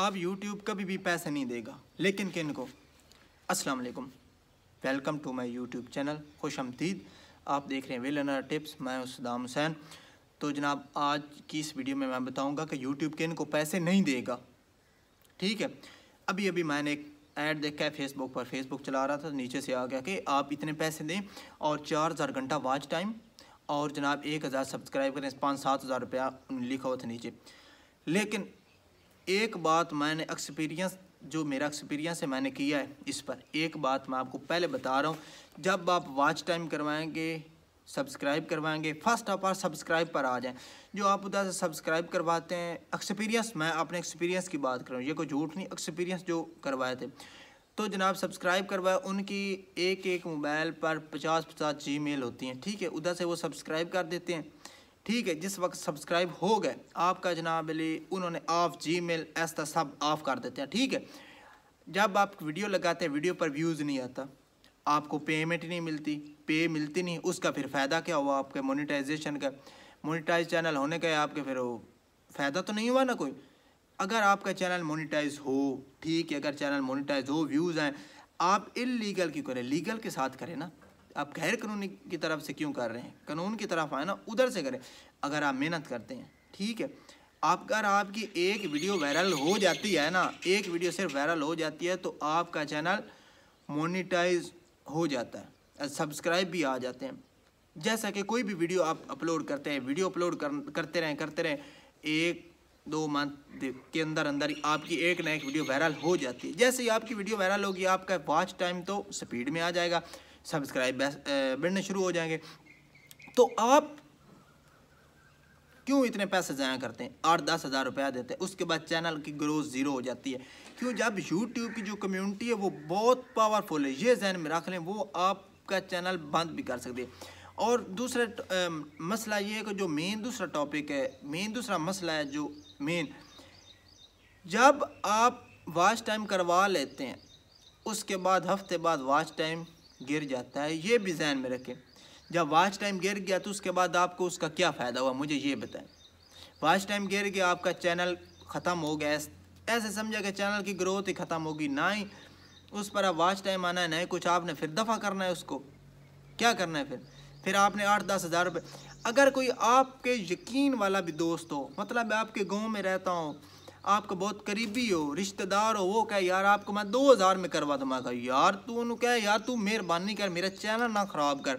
आप यूट्यूब कभी भी पैसे नहीं देगा लेकिन किन को असलम welcome to my YouTube channel खुश आमदीद आप देख रहे हैं वेल अनर टिप्स मैं उसदाम हुसैन तो जनाब आज की इस वीडियो में मैं बताऊंगा कि यूट्यूब किन को पैसे नहीं देगा ठीक है अभी अभी मैंने एक ऐड देखा है फेसबुक पर फेसबुक चला रहा था नीचे से आ गया कि आप इतने पैसे दें और चार हज़ार घंटा वाच टाइम और जनाब एक हज़ार सब्सक्राइब करें पाँच सात हज़ार रुपया लिखा हुआ था नीचे लेकिन एक बात मैंने एक्सपीरियंस जो मेरा एक्सपीरियंस है मैंने किया है इस पर एक बात मैं आपको पहले बता रहा हूँ जब आप वॉच टाइम करवाएंगे सब्सक्राइब करवाएंगे फर्स्ट आप सब्सक्राइब पर आ जाएं जो आप उधर से सब्सक्राइब करवाते हैं एक्सपीरियंस मैं अपने एक्सपीरियंस की बात कर रहा हूँ ये कोई झूठ नहीं एक्सपीरियंस जो करवाए थे तो जनाब सब्सक्राइब करवाए उनकी एक एक मोबाइल पर पचास पचास जी होती हैं ठीक है उधर से वो सब्सक्राइब कर देते हैं ठीक है जिस वक्त सब्सक्राइब हो गए आपका जनाब अली उन्होंने ऑफ जी मेल ऐसा सब ऑफ कर देते हैं ठीक है जब आप वीडियो लगाते हैं वीडियो पर व्यूज़ नहीं आता आपको पेमेंट नहीं मिलती पे मिलती नहीं उसका फिर फ़ायदा क्या हुआ आपके मोनिटाइजेशन का मोनिटाइज चैनल होने का आपके फिर फ़ायदा तो नहीं हुआ ना कोई अगर आपका चैनल मोनिटाइज हो ठीक है अगर चैनल मोनिटाइज हो व्यूज़ आए आप इलीगल क्यों करें लीगल के साथ करें ना आप गैर कानूनी की तरफ से क्यों कर रहे हैं कानून की तरफ आए ना उधर से करें अगर आप मेहनत करते हैं ठीक है आप अगर आपकी एक वीडियो वायरल हो जाती है ना एक वीडियो सिर्फ वायरल हो जाती है तो आपका चैनल मोनिटाइज हो जाता है सब्सक्राइब भी आ जाते हैं जैसा कि कोई भी वीडियो आप अपलोड करते हैं वीडियो अपलोड कर, करते रहें करते रहें एक दो मंथ के अंदर अंदर आपकी एक ना एक वीडियो वायरल हो जाती है जैसे ही आपकी वीडियो वायरल होगी आपका वॉच टाइम तो स्पीड में आ जाएगा सब्सक्राइब बढ़ने शुरू हो जाएंगे तो आप क्यों इतने पैसे ज़ाया करते हैं आठ दस हज़ार रुपया देते हैं उसके बाद चैनल की ग्रोथ ज़ीरो हो जाती है क्यों जब यूट्यूब की जो कम्युनिटी है वो बहुत पावरफुल है ये जहन में रख लें वो आपका चैनल बंद भी कर सकते हैं और दूसरा मसला ये है कि जो मेन दूसरा टॉपिक है मेन दूसरा मसला है जो मेन जब आप वाच टाइम करवा लेते हैं उसके बाद हफ्ते बाद वाच टाइम गिर जाता है ये भी जहन में रखें जब वाच टाइम गिर गया तो उसके बाद आपको उसका क्या फ़ायदा हुआ मुझे ये बताएं वाच टाइम गिर गया आपका चैनल ख़त्म हो गया ऐसे समझा कि चैनल की ग्रोथ ही ख़त्म होगी ना ही उस पर अब वाच टाइम आना है ना ही कुछ आपने फिर दफ़ा करना है उसको क्या करना है फिर फिर आपने आठ दस हज़ार रुपये अगर कोई आपके यकीन वाला भी दोस्त हो मतलब मैं आपके गाँव में रहता हूँ आपका बहुत करीबी हो रिश्तेदार हो वो कह यार आपको मैं दो हज़ार में करवा दूँ मैं यार तू कह यार तू मेहरबानी कर मेरा चैनल ना ख़राब कर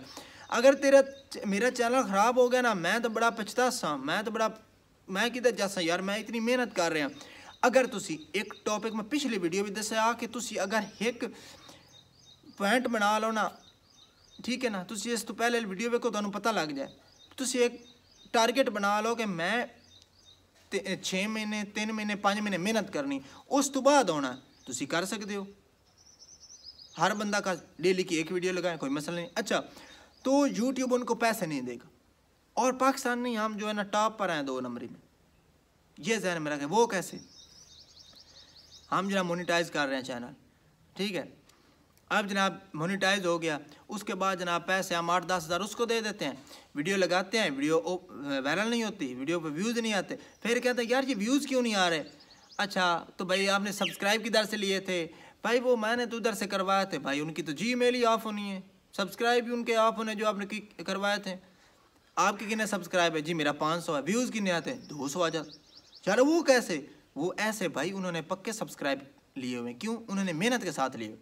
अगर तेरा मेरा चैनल ख़राब हो गया ना मैं तो बड़ा पछता सा मैं तो बड़ा मैं किधर जासा यार मैं इतनी मेहनत कर रहा अगर तुम एक टॉपिक मैं पिछली वीडियो भी दसा कि तुम अगर एक पॉइंट बना लो ना ठीक है ना तुसी इस तो पहले वीडियो देखो को तो पता लग जाए ਜਾਏ एक टारगेट बना लो कि मैं छे महीने तीन महीने पाँच महीने मेहनत करनी उस तो बाद आना तुम कर सकते हो हर बंदा का डेली की एक वीडियो लगाए कोई मसला नहीं अच्छा तो यूट्यूब उनको पैसे नहीं देगा और पाकिस्तान नहीं हम जो है ना टॉप पर आए दो नंबरी में ये जहन में रखें वो कैसे हम जो है मोनिटाइज कर रहे हैं चैनल ठीक है अब जनाब मोनिटाइज हो गया उसके बाद जनाब पैसे हम आठ दस हज़ार उसको दे देते हैं वीडियो लगाते हैं वीडियो वायरल नहीं होती वीडियो पर व्यूज़ नहीं आते फिर कहते हैं यार ये व्यूज़ क्यों नहीं आ रहे अच्छा तो भाई आपने सब्सक्राइब किधर से लिए थे भाई वो मैंने तो उधर से करवाए थे भाई उनकी तो जी मेल ही ऑफ होनी है सब्सक्राइब भी उनके ऑफ होने जो आपने करवाए थे आपके कितने सब्सक्राइब है जी मेरा पाँच सौ है व्यूज़ कितने आते हैं दो सौ आ जाते चल वो कैसे वो ऐसे भाई उन्होंने पक्के सब्सक्राइब लिए हुए क्यों उन्होंने मेहनत के साथ लिए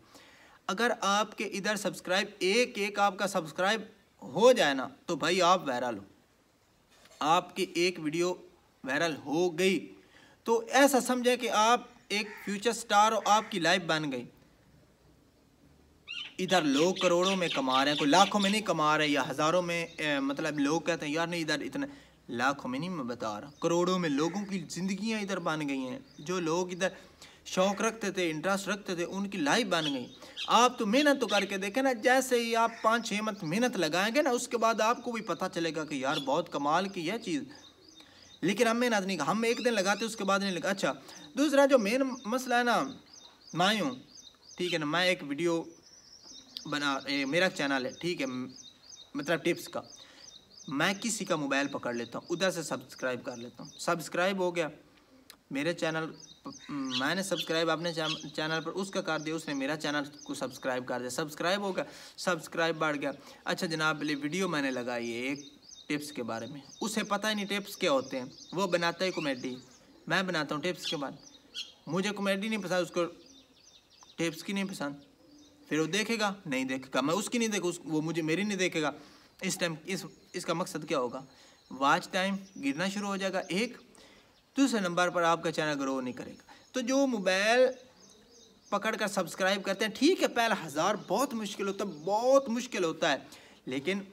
अगर आपके इधर सब्सक्राइब एक एक आपका सब्सक्राइब हो जाए ना तो भाई आप वायरल हो आपकी एक वीडियो वायरल हो गई तो ऐसा समझे कि आप एक फ्यूचर स्टार हो आपकी लाइफ बन गई इधर लोग करोड़ों में कमा रहे हैं कोई लाखों में नहीं कमा रहे या हज़ारों में ए, मतलब लोग कहते हैं यार नहीं इधर इतने लाखों में नहीं मैं बता रहा करोड़ों में लोगों की ज़िंदगियां इधर बन गई हैं जो लोग इधर शौक रखते थे इंटरेस्ट रखते थे उनकी लाइफ बन गई आप तो मेहनत तो करके देखें ना जैसे ही आप पाँच छः मंथ मेहनत लगाएंगे ना उसके बाद आपको भी पता चलेगा कि यार बहुत कमाल की है चीज़ लेकिन हम मेहनत नहीं हम एक दिन लगाते उसके बाद नहीं लगा अच्छा दूसरा जो मेन मसला है ना मायूँ ठीक है ना मैं एक वीडियो बना ए, मेरा चैनल है ठीक है मतलब टिप्स का मैं किसी का मोबाइल पकड़ लेता हूँ उधर से सब्सक्राइब कर लेता हूँ सब्सक्राइब हो गया मेरे चैनल मैंने सब्सक्राइब अपने चैनल पर उसका कर दिया उसने मेरा चैनल को सब्सक्राइब कर दिया सब्सक्राइब हो गया सब्सक्राइब बढ़ गया अच्छा जनाब लिए वीडियो मैंने लगाई है एक टिप्स के बारे में उसे पता ही नहीं टिप्स क्या होते हैं वो बनाता है कॉमेडी मैं बनाता हूँ टिप्स के बाद मुझे कॉमेडी नहीं पसंद उसको टिप्स की नहीं पसंद फिर वो देखेगा नहीं देखेगा मैं उसकी नहीं देखूँ वो मुझे मेरी नहीं देखेगा इस टाइम इस इसका मकसद क्या होगा वाच टाइम गिरना शुरू हो जाएगा एक दूसरे नंबर पर आपका चैनल ग्रो नहीं करेगा तो जो मोबाइल पकड़ कर सब्सक्राइब करते हैं ठीक है पहला हज़ार बहुत मुश्किल होता है बहुत मुश्किल होता है लेकिन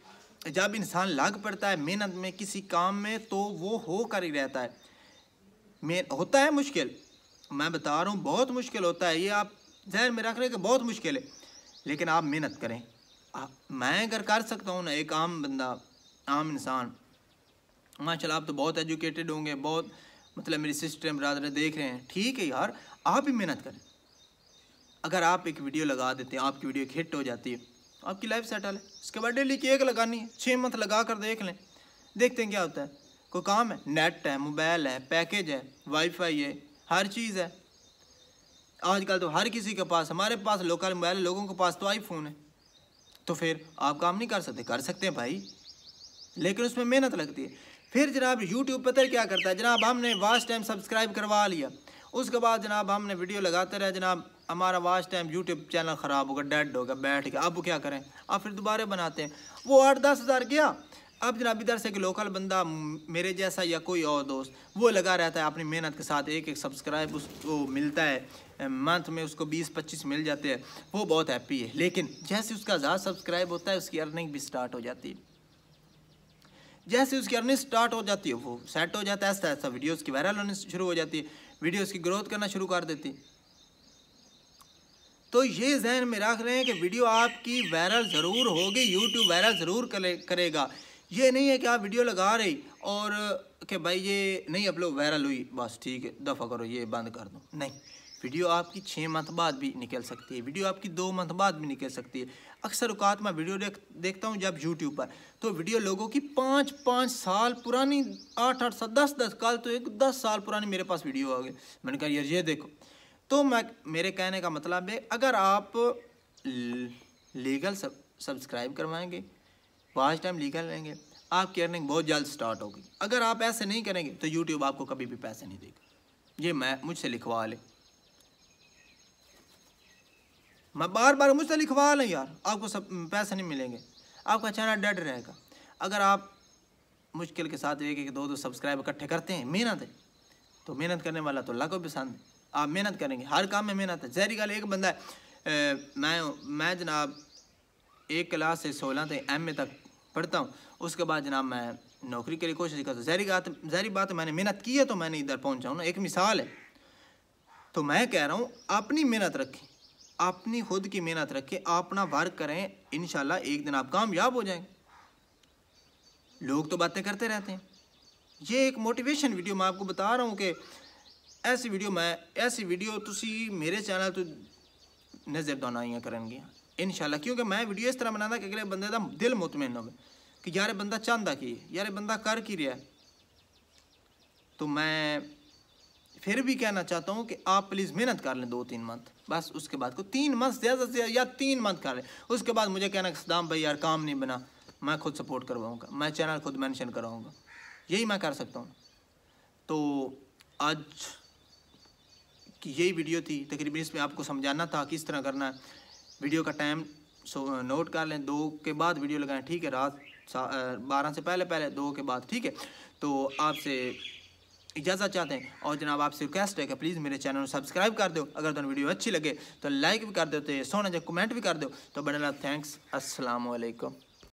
जब इंसान लग पड़ता है मेहनत में किसी काम में तो वो हो कर ही रहता है होता है मुश्किल मैं बता रहा हूँ बहुत मुश्किल होता है ये आप जहन में रख रहे कि बहुत मुश्किल है लेकिन आप मेहनत करें आप मैं अगर कर सकता हूँ ना एक आम बंदा आम इंसान माशाल्लाह आप तो बहुत एजुकेटेड होंगे बहुत मतलब मेरी सिस्टर बरदर देख रहे हैं ठीक है यार आप भी मेहनत करें अगर आप एक वीडियो लगा देते हैं आपकी वीडियो हिट हो जाती है आपकी लाइफ सेटल है उसके बाद डेली की एक लगानी है छः मंथ लगा कर देख लें देखते हैं क्या होता है कोई काम है नेट है मोबाइल है पैकेज है वाईफाई है हर चीज़ है आजकल तो हर किसी के पास हमारे पास लोकल मोबाइल लोगों के पास तो आईफोन है तो फिर आप काम नहीं कर सकते कर सकते हैं भाई लेकिन उसमें मेहनत लगती है फिर जनाब यूट्यूब पर क्या करता है जनाब हमने वाच टाइम सब्सक्राइब करवा लिया उसके बाद जनाब हमने वीडियो लगाते रहे जनाब हमारा वाच टाइम यूट्यूब चैनल ख़राब होगा डेड होगा बैठ गया अब क्या करें अब फिर दोबारा बनाते हैं वो आठ दस हज़ार गया अब जनाब इधर से एक लोकल बंदा मेरे जैसा या कोई और दोस्त वो लगा रहता है अपनी मेहनत के साथ एक एक सब्सक्राइब उसको मिलता है मंथ में उसको 20-25 मिल जाते हैं वो बहुत हैप्पी है लेकिन जैसे उसका ज़्यादा सब्सक्राइब होता है उसकी अर्निंग भी स्टार्ट हो जाती है जैसे उसकी अर्निंग स्टार्ट हो जाती है वो सेट हो जाता है ऐसा ऐसा वीडियोज़ की वायरल होनी शुरू हो जाती है वीडियोज़ की ग्रोथ करना शुरू कर देती है तो ये जहन में रख रहे हैं कि वीडियो आपकी वायरल ज़रूर होगी यूट्यूब वायरल ज़रूर करेगा ये नहीं है कि आप वीडियो लगा रही और कि भाई ये नहीं अपलोड वायरल हुई बस ठीक है दफ़ा करो ये बंद कर दो नहीं वीडियो आपकी छः मंथ बाद भी निकल सकती है वीडियो आपकी दो मंथ बाद भी निकल सकती है अक्सर अवकात मैं वीडियो देख देखता हूँ जब यूट्यूब पर तो वीडियो लोगों की पाँच पाँच साल पुरानी आठ आठ साल दस दस कल तो एक दस साल पुरानी मेरे पास वीडियो आ गए मैंने कहा यार ये देखो तो मैं मेरे कहने का मतलब है अगर आप लीगल सब सब्सक्राइब करवाएंगे पाँच टाइम लीगल रहेंगे आपकी अर्निंग बहुत जल्द स्टार्ट होगी अगर आप ऐसे नहीं करेंगे तो यूट्यूब आपको कभी भी पैसे नहीं देगा ये मैं मुझसे लिखवा लें मैं बार बार मुझसे लिखवा लें यार आपको सब पैसे नहीं मिलेंगे आपका चेहरा डेड रहेगा अगर आप मुश्किल के साथ एक एक दो दो सब्सक्राइब इकट्ठे करते हैं मेहनत है तो मेहनत करने वाला तो अल्लाह को पसंद है आप मेहनत करेंगे हर काम में मेहनत है जहरी गल एक बंदा है ए, मैं मैं जनाब एक क्लास से सोलह तक एम ए तक पढ़ता हूँ उसके बाद जनाब मैं नौकरी के लिए कोशिश करता हूँ जहरी बात जहरी बात मैंने मेहनत की है तो मैंने इधर पहुँचा हूँ ना एक मिसाल है तो मैं कह रहा हूँ अपनी मेहनत रखें अपनी खुद की मेहनत रखें अपना वर्क करें इन एक दिन आप कामयाब हो जाएंगे लोग तो बातें करते रहते हैं ये एक मोटिवेशन वीडियो मैं आपको बता रहा हूँ कि ऐसी वीडियो मैं ऐसी वीडियो तुम मेरे चैनल तो नज़र दौनाइया करेंगे इन शाला क्योंकि मैं वीडियो इस तरह बनाता कि अगले बंदे का दिल मुतमिन हो कि यार बंदा चाहता की यार बंदा कर की रहा है तो मैं फिर भी कहना चाहता हूँ कि आप प्लीज़ मेहनत कर लें दो तीन मंथ बस उसके बाद को तीन मंथ ज़्यादा से या तीन मंथ कर लें उसके बाद मुझे कहना कि सदाम भाई यार काम नहीं बना मैं खुद सपोर्ट करवाऊँगा मैं चैनल खुद मैंशन कराऊँगा यही मैं कर सकता हूँ तो आज की यही वीडियो थी तकरीबन इसमें आपको समझाना था किस तरह करना है वीडियो का टाइम सो नोट कर लें दो के बाद वीडियो लगाएं ठीक है रात बारह से पहले पहले दो के बाद ठीक है तो आपसे इजाज़त चाहते हैं और जनाब आपसे रिक्वेस्ट है कि प्लीज़ मेरे चैनल को सब्सक्राइब कर दो अगर तुम वीडियो अच्छी लगे तो लाइक भी कर दो तो सोना जो कमेंट भी कर दो तो बड़ा थैंक्स असलकम